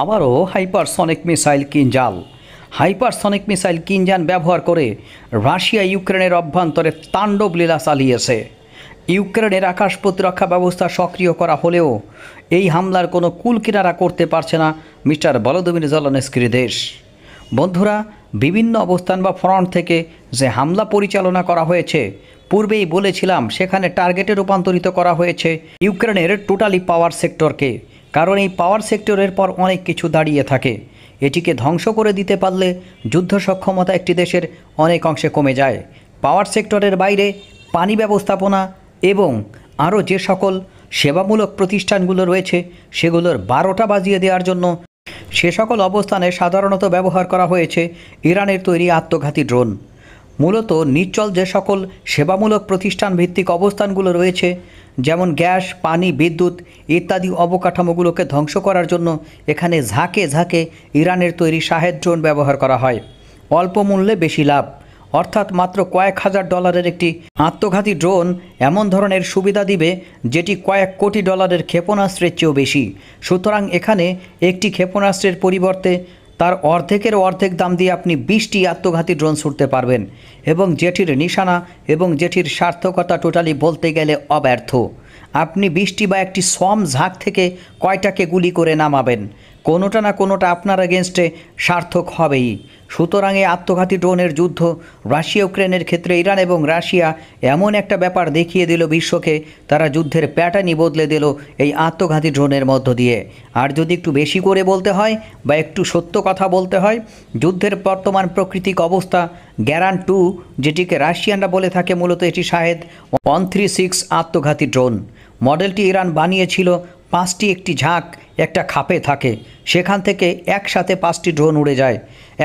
আবারও hypersonic missile Kinzhal hypersonic missile Kinzhal ব্যবহার করে রাশিয়া ইউক্রেনের অভ্যন্তরে তাণ্ডব লীলা চালিয়েছে ইউক্রেনের আকাশ প্রতিরক্ষা ব্যবস্থা সক্রিয় করা হলেও এই হামলার কোনো কুল কিনারা করতে পারছে না মিস্টার বলদমির জলনেস্কির দেশ বন্ধুরা বিভিন্ন অবস্থান বা ফ্রন্ট থেকে যে হামলা পরিচালনা করা হয়েছে পূর্বেই বলেছিলাম সেখানে টার্গেটে রূপান্তরিত করা হয়েছে ইউক্রেনের টোটালি পাওয়ার সেক্টরকে কারণ এই পাওয়ার সেক্টরের পর অনেক কিছু দাঁড়িয়ে থাকে এটিকে ধ্বংস করে দিতে পারলে যুদ্ধ সক্ষমতা একটি দেশের অনেক অংশে কমে যায় পাওয়ার সেক্টরের বাইরে পানি ব্যবস্থাপনা এবং আরও যে সকল সেবামূলক প্রতিষ্ঠানগুলো রয়েছে সেগুলোর বারোটা বাজিয়ে দেওয়ার জন্য সে সকল অবস্থানে সাধারণত ব্যবহার করা হয়েছে ইরানের তৈরি আত্মঘাতী ড্রোন মূলত নিশ্চল যে সকল সেবামূলক প্রতিষ্ঠান ভিত্তিক অবস্থানগুলো রয়েছে যেমন গ্যাস পানি বিদ্যুৎ ইত্যাদি অবকাঠামোগুলোকে ধ্বংস করার জন্য এখানে ঝাঁকে ঝাঁকে ইরানের তৈরি শাহেদ ড্রোন ব্যবহার করা হয় অল্প মূল্যে বেশি লাভ অর্থাৎ মাত্র কয়েক হাজার ডলারের একটি আত্মঘাতী ড্রোন এমন ধরনের সুবিধা দিবে যেটি কয়েক কোটি ডলারের ক্ষেপণাস্ত্রের চেয়েও বেশি সুতরাং এখানে একটি ক্ষেপণাস্ত্রের পরিবর্তে তার অর্ধেকের অর্ধেক দাম দিয়ে আপনি বিশটি আত্মঘাতী ড্রোন ছুটতে পারবেন এবং যেটির নিশানা এবং যেটির সার্থকতা টোটালি বলতে গেলে অব্যর্থ আপনি বিশটি বা একটি সম ঝাঁক থেকে কয়টাকে গুলি করে নামাবেন কোনোটা না কোনোটা আপনার এগেনস্টে সার্থক হবেই সুতরাং এই আত্মঘাতী ড্রোনের যুদ্ধ রাশিয়া ইউক্রেনের ক্ষেত্রে ইরান এবং রাশিয়া এমন একটা ব্যাপার দেখিয়ে দিল বিশ্বকে তারা যুদ্ধের প্যাটার্নই বদলে দিল এই আত্মঘাতী ড্রোনের মধ্য দিয়ে আর যদি একটু বেশি করে বলতে হয় বা একটু সত্য কথা বলতে হয় যুদ্ধের বর্তমান প্রাকৃতিক অবস্থা গ্যারান টু যেটিকে রাশিয়ানরা বলে থাকে মূলত এটি শাহেদ ওয়ান থ্রি সিক্স আত্মঘাতী ড্রোন মডেলটি ইরান বানিয়েছিল পাঁচটি একটি ঝাঁক একটা খাপে থাকে সেখান থেকে একসাথে পাঁচটি ড্রোন উড়ে যায়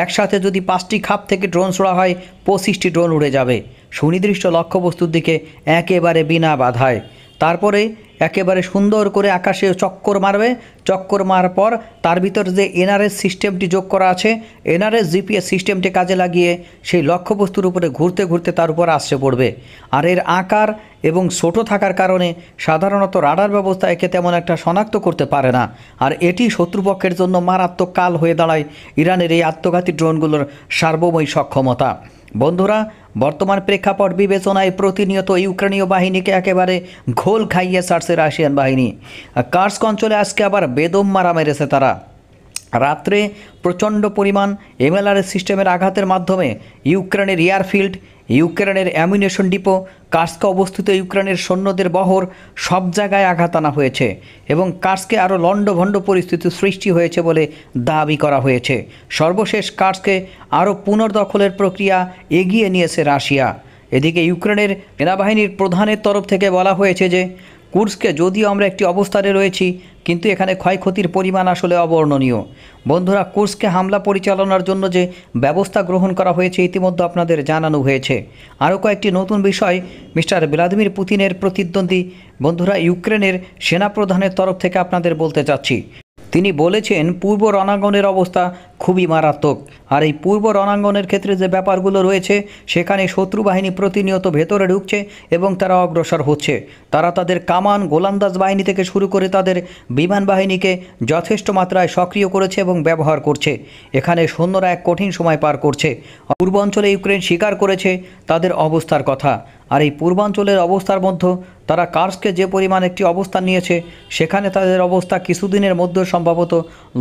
একসাথে যদি পাঁচটি খাপ থেকে ড্রোন ছোড়া হয় পঁচিশটি ড্রোন উড়ে যাবে সুনির্দিষ্ট লক্ষ্যবস্তুর দিকে একেবারে বিনা বাধায় তারপরে একেবারে সুন্দর করে আকাশে চক্কর মারবে চক্কর মারার পর তার ভিতর যে এনআরএস সিস্টেমটি যোগ করা আছে এনআরএস জিপিএস সিস্টেমটি কাজে লাগিয়ে সেই লক্ষ্যবস্তুর উপরে ঘুরতে ঘুরতে তার উপর আসছে পড়বে আর এর আকার এবং ছোটো থাকার কারণে সাধারণত রাডার ব্যবস্থা একে তেমন একটা শনাক্ত করতে পারে না আর এটি শত্রুপক্ষের জন্য মারাত্মক কাল হয়ে দাঁড়ায় ইরানের এই আত্মঘাতী ড্রোনগুলোর সার্বময় সক্ষমতা বন্ধুরা বর্তমান প্রেক্ষাপট বিবেচনায় প্রতিনিয়ত ইউক্রেনীয় বাহিনীকে একেবারে ঘোল খাইয়ে সারছে রাশিয়ান বাহিনী কার্সক অঞ্চলে আজকে আবার বেদম মারা মেরেছে তারা রাত্রে প্রচণ্ড পরিমাণ এমএলআর সিস্টেমের আঘাতের মাধ্যমে ইউক্রেনের এয়ারফিল্ড ইউক্রেনের অ্যামিনেশন ডিপো কার্সকে অবস্থিত ইউক্রেনের সৈন্যদের বহর সব জায়গায় আঘাত আনা হয়েছে এবং কার্সকে আরও লণ্ডভণ্ড পরিস্থিতি সৃষ্টি হয়েছে বলে দাবি করা হয়েছে সর্বশেষ কার্সকে আরও পুনর্দখলের প্রক্রিয়া এগিয়ে নিয়েছে রাশিয়া এদিকে ইউক্রেনের সেনাবাহিনীর প্রধানের তরফ থেকে বলা হয়েছে যে কুর্সকে যদিও আমরা একটি অবস্থানে রয়েছি কিন্তু এখানে ক্ষয়ক্ষতির পরিমাণ আসলে অবর্ণনীয় বন্ধুরা কোর্সকে হামলা পরিচালনার জন্য যে ব্যবস্থা গ্রহণ করা হয়েছে ইতিমধ্যে আপনাদের জানানো হয়েছে আরও কয়েকটি নতুন বিষয় মিস্টার ভ্লাদিমির পুতিনের প্রতিদ্বন্দ্বী বন্ধুরা ইউক্রেনের সেনাপ্রধানের তরফ থেকে আপনাদের বলতে চাচ্ছি তিনি বলেছেন পূর্ব রণাঙ্গনের অবস্থা খুবই মারাত্মক আর এই পূর্ব রণাঙ্গনের ক্ষেত্রে যে ব্যাপারগুলো রয়েছে সেখানে শত্রু বাহিনী প্রতিনিয়ত ভেতরে ঢুকছে এবং তারা অগ্রসর হচ্ছে তারা তাদের কামান গোলান্দাজ বাহিনী থেকে শুরু করে তাদের বিমান বাহিনীকে যথেষ্ট মাত্রায় সক্রিয় করেছে এবং ব্যবহার করছে এখানে সৈন্যরা এক কঠিন সময় পার করছে পূর্ব অঞ্চলে ইউক্রেন স্বীকার করেছে তাদের অবস্থার কথা আর এই পূর্বাঞ্চলের অবস্থার মধ্যে তারা কার্সকে যে পরিমাণ একটি অবস্থান নিয়েছে সেখানে তাদের অবস্থা কিছুদিনের মধ্যে সম্ভবত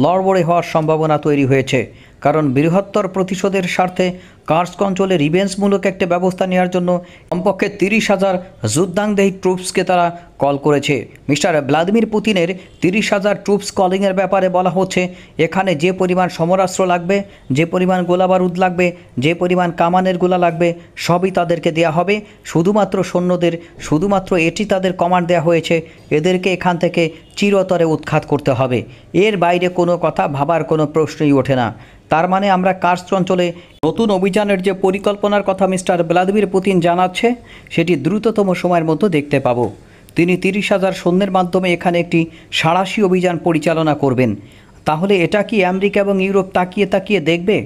লড়বড়ে হওয়ার সম্ভাবনা তৈরি হয়েছে কারণ বৃহত্তর প্রতিশোধের স্বার্থে কার্সক অঞ্চলে রিভেন্সমূলক একটা ব্যবস্থা নেওয়ার জন্য কমপক্ষে তিরিশ হাজার যুদ্ধাংদেহী ট্রুপসকে তারা কল করেছে মিস্টার ভ্লাদিমির পুতিনের তিরিশ হাজার ট্রুপস কলিংয়ের ব্যাপারে বলা হচ্ছে এখানে যে পরিমাণ সমরাস্ত্র লাগবে যে পরিমাণ গোলাবারুদ লাগবে যে পরিমাণ কামানের গোলা লাগবে সবই তাদেরকে দেয়া হবে শুধুমাত্র সৈন্যদের শুধুমাত্র এটি তাদের কমান্ড দেয়া হয়েছে এদেরকে এখান থেকে চিরতরে উৎখাত করতে হবে এর বাইরে কোনো কথা ভাবার কোনো প্রশ্নই ওঠে না তার মানে আমরা কার্স অঞ্চলে নতুন অভিযানের যে পরিকল্পনার কথা মিস্টার ভ্লাদিমির পুতিন জানাচ্ছে সেটি দ্রুততম সময়ের মধ্যে দেখতে পাবো তিনি তিরিশ হাজার সৈন্যের মাধ্যমে এখানে একটি সাঁড়াশি অভিযান পরিচালনা করবেন তাহলে এটা কি আমেরিকা এবং ইউরোপ তাকিয়ে তাকিয়ে দেখবে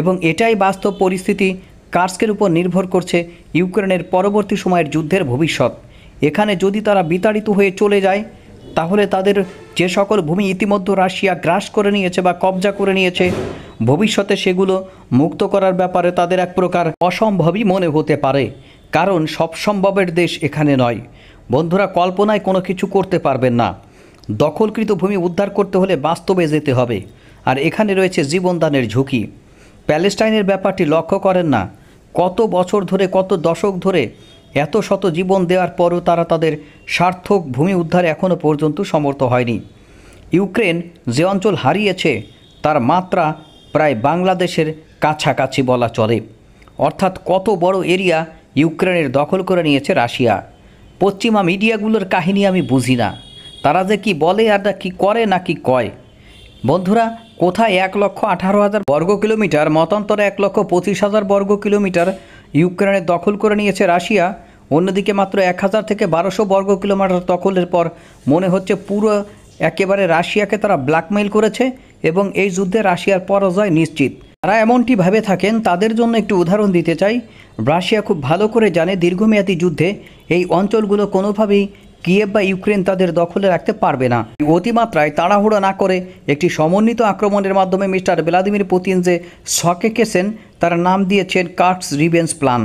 এবং এটাই বাস্তব পরিস্থিতি কার্সকের উপর নির্ভর করছে ইউক্রেনের পরবর্তী সময়ের যুদ্ধের ভবিষ্যৎ এখানে যদি তারা বিতাড়িত হয়ে চলে যায় তাহলে তাদের যে সকল ভূমি ইতিমধ্যে রাশিয়া গ্রাস করে নিয়েছে বা কবজা করে নিয়েছে ভবিষ্যতে সেগুলো মুক্ত করার ব্যাপারে তাদের এক প্রকার অসম্ভবই মনে হতে পারে কারণ সব সম্ভবের দেশ এখানে নয় বন্ধুরা কল্পনায় কোনো কিছু করতে পারবেন না দখলকৃত ভূমি উদ্ধার করতে হলে বাস্তবে যেতে হবে আর এখানে রয়েছে জীবনদানের ঝুঁকি প্যালেস্টাইনের ব্যাপারটি লক্ষ্য করেন না কত বছর ধরে কত দশক ধরে এত শত জীবন দেওয়ার পরও তারা তাদের সার্থক ভূমি উদ্ধার এখনও পর্যন্ত সমর্থ হয়নি ইউক্রেন যে অঞ্চল হারিয়েছে তার মাত্রা প্রায় বাংলাদেশের কাছাকাছি বলা চলে অর্থাৎ কত বড় এরিয়া ইউক্রেনের দখল করে নিয়েছে রাশিয়া পশ্চিমা মিডিয়াগুলোর কাহিনী আমি বুঝি না তারা যে কি বলে আর কি করে না কি কয় বন্ধুরা কোথায় এক লক্ষ আঠারো হাজার বর্গ কিলোমিটার মতান্তরে এক লক্ষ পঁচিশ হাজার বর্গ কিলোমিটার ইউক্রেনে দখল করে নিয়েছে রাশিয়া অন্যদিকে মাত্র এক হাজার থেকে বারোশো বর্গ কিলোমিটার দখলের পর মনে হচ্ছে পুরো একেবারে রাশিয়াকে তারা ব্ল্যাকমেইল করেছে এবং এই যুদ্ধে রাশিয়ার পরাজয় নিশ্চিত যারা এমনটি ভাবে থাকেন তাদের জন্য একটি উদাহরণ দিতে চাই রাশিয়া খুব ভালো করে জানে দীর্ঘমেয়াদী যুদ্ধে এই অঞ্চলগুলো কোনোভাবেই কিয়েভ বা ইউক্রেন তাদের দখলে রাখতে পারবে না অতিমাত্রায় তাড়াহুড়ো না করে একটি সমন্বিত আক্রমণের মাধ্যমে মিস্টার ভ্লাদিমির পুতিন যে শকে কেসেন তার নাম দিয়েছেন কার্টস রিভেন্স প্ল্যান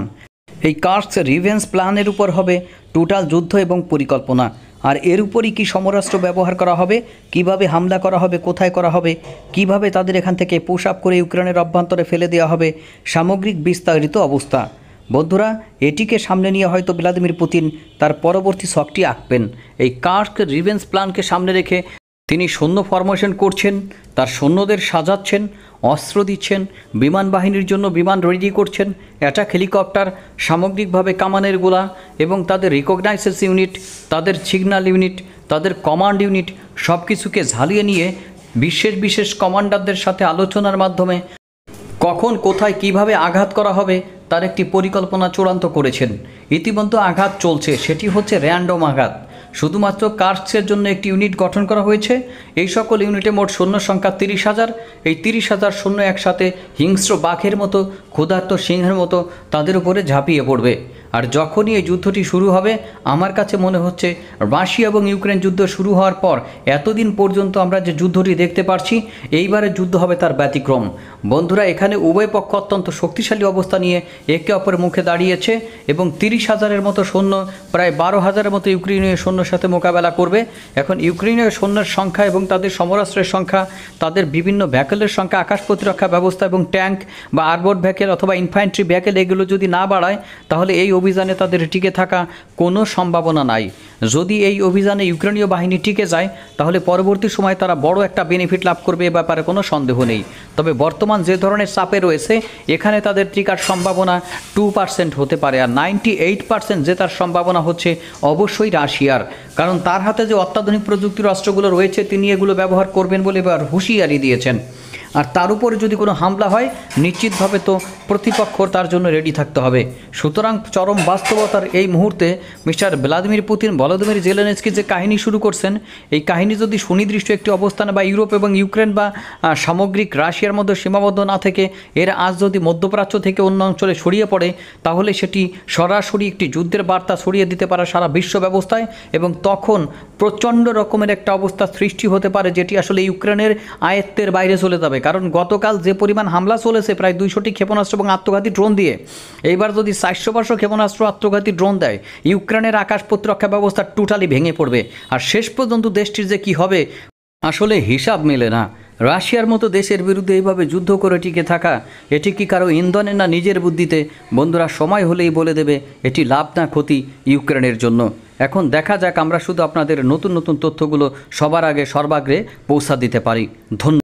এই কার্টস রিভেন্স প্ল্যানের উপর হবে টোটাল যুদ্ধ এবং পরিকল্পনা আর এর উপরই কি সমরাষ্ট্র ব্যবহার করা হবে কিভাবে হামলা করা হবে কোথায় করা হবে কিভাবে তাদের এখান থেকে পোশাক আপ করে ইউক্রেনের অভ্যন্তরে ফেলে দেওয়া হবে সামগ্রিক বিস্তারিত অবস্থা বন্ধুরা এটিকে সামনে নিয়ে হয়তো ভ্লাদিমির পুতিন তার পরবর্তী শখটি আঁকবেন এই কার্ক রিভেন্স প্ল্যানকে সামনে রেখে তিনি সৈন্য ফরমেশন করছেন তার সৈন্যদের সাজাচ্ছেন অস্ত্র দিচ্ছেন বিমান বাহিনীর জন্য বিমান রেডি করছেন অ্যাটাক হেলিকপ্টার সামগ্রিকভাবে কামানের গোলা এবং তাদের রিকগনাইসেস ইউনিট তাদের সিগন্যাল ইউনিট তাদের কমান্ড ইউনিট সব কিছুকে ঝালিয়ে নিয়ে বিশেষ বিশেষ কমান্ডারদের সাথে আলোচনার মাধ্যমে কখন কোথায় কিভাবে আঘাত করা হবে তার একটি পরিকল্পনা চূড়ান্ত করেছেন ইতিমধ্যে আঘাত চলছে সেটি হচ্ছে র্যান্ডম আঘাত শুধুমাত্র কার্সের জন্য একটি ইউনিট গঠন করা হয়েছে এই সকল ইউনিটে মোট সৈন্য সংখ্যা তিরিশ হাজার এই তিরিশ হাজার সৈন্য একসাথে হিংস্র বাঘের মতো ক্ষুধার্ত সিংহের মতো তাদের উপরে ঝাঁপিয়ে পড়বে আর যখনই এই যুদ্ধটি শুরু হবে আমার কাছে মনে হচ্ছে রাশিয়া এবং ইউক্রেন যুদ্ধ শুরু হওয়ার পর এতদিন পর্যন্ত আমরা যে যুদ্ধটি দেখতে পারছি এইবারের যুদ্ধ হবে তার ব্যতিক্রম বন্ধুরা এখানে উভয় পক্ষ অত্যন্ত শক্তিশালী অবস্থা নিয়ে একে অপরের মুখে দাঁড়িয়েছে এবং তিরিশ হাজারের মতো সৈন্য প্রায় বারো হাজারের মতো ইউক্রেনীয় সৈন্যের সাথে মোকাবেলা করবে এখন ইউক্রেনীয় সৈন্যের সংখ্যা এবং তাদের সমরাস্ত্রের সংখ্যা তাদের বিভিন্ন ভ্যাকেলের সংখ্যা আকাশ প্রতিরক্ষা ব্যবস্থা এবং ট্যাঙ্ক বা আরবোর্ড ভ্যাকেল অথবা ইনফ্যান্ট্রি ভ্যাকেল এগুলো যদি না বাড়ায় তাহলে এই অভিযানে তাদের টিকে থাকা কোনো সম্ভাবনা নাই যদি এই অভিযানে ইউক্রেনীয় বাহিনী টিকে যায় তাহলে পরবর্তী সময়ে তারা বড় একটা বেনিফিট লাভ করবে এ ব্যাপারে কোনো সন্দেহ নেই তবে বর্তমান যে ধরনের চাপে রয়েছে এখানে তাদের টিকার সম্ভাবনা টু পার্সেন্ট হতে পারে আর নাইনটি এইট পার্সেন্ট জেতার সম্ভাবনা হচ্ছে অবশ্যই রাশিয়ার কারণ তার হাতে যে অত্যাধুনিক প্রযুক্তি রাষ্ট্রগুলো রয়েছে তিনি এগুলো ব্যবহার করবেন বলে এবার হুঁশিয়ারি দিয়েছেন আর তার উপরে যদি কোনো হামলা হয় নিশ্চিতভাবে তো প্রতিপক্ষ তার জন্য রেডি থাকতে হবে সুতরাং চরম বাস্তবতার এই মুহূর্তে mister Vladimir Putin Volodymyr Zelensky যে কাহিনী শুরু করছেন এই কাহিনী যদি সুনির্দিষ্ট একটি অবস্থান বা ইউরোপ এবং ইউক্রেন বা সামগ্রিক রাশিয়ার মধ্যে সীমাবদ্ধ না থেকে এর আজ যদি মধ্যপ্রাচ্য থেকে অন্য অঞ্চলে ছড়িয়ে পড়ে তাহলে সেটি সরাসরি একটি যুদ্ধের বার্তা ছড়িয়ে দিতে পারে সারা বিশ্ব ব্যবস্থায় এবং তখন প্রচণ্ড রকমের একটা অবস্থা সৃষ্টি হতে পারে যেটি আসলে ইউক্রেনের আয়ত্তের বাইরে চলে যাবে কারণ গতকাল যে পরিমাণ হামলা চলেছে প্রায় দুইশোটি ক্ষেপণাস্ত্র এবং আত্মঘাতী ড্রোন দিয়ে এইবার যদি চারশো পাঁচশো ক্ষেপণাস্ত্র আত্মঘাতী ড্রোন দেয় ইউক্রেনের আকাশ প্রতিরক্ষা ব্যবস্থা টোটালি ভেঙে পড়বে আর শেষ পর্যন্ত দেশটির যে কী হবে আসলে হিসাব মেলে না রাশিয়ার মতো দেশের বিরুদ্ধে এইভাবে যুদ্ধ করে টিকে থাকা এটি কি কারো ইন্ধনে না নিজের বুদ্ধিতে বন্ধুরা সময় হলেই বলে দেবে এটি লাভ না ক্ষতি ইউক্রেনের জন্য এখন দেখা যাক আমরা শুধু আপনাদের নতুন নতুন তথ্যগুলো সবার আগে সর্বাগ্রে পৌঁছা দিতে পারি ধন্যবাদ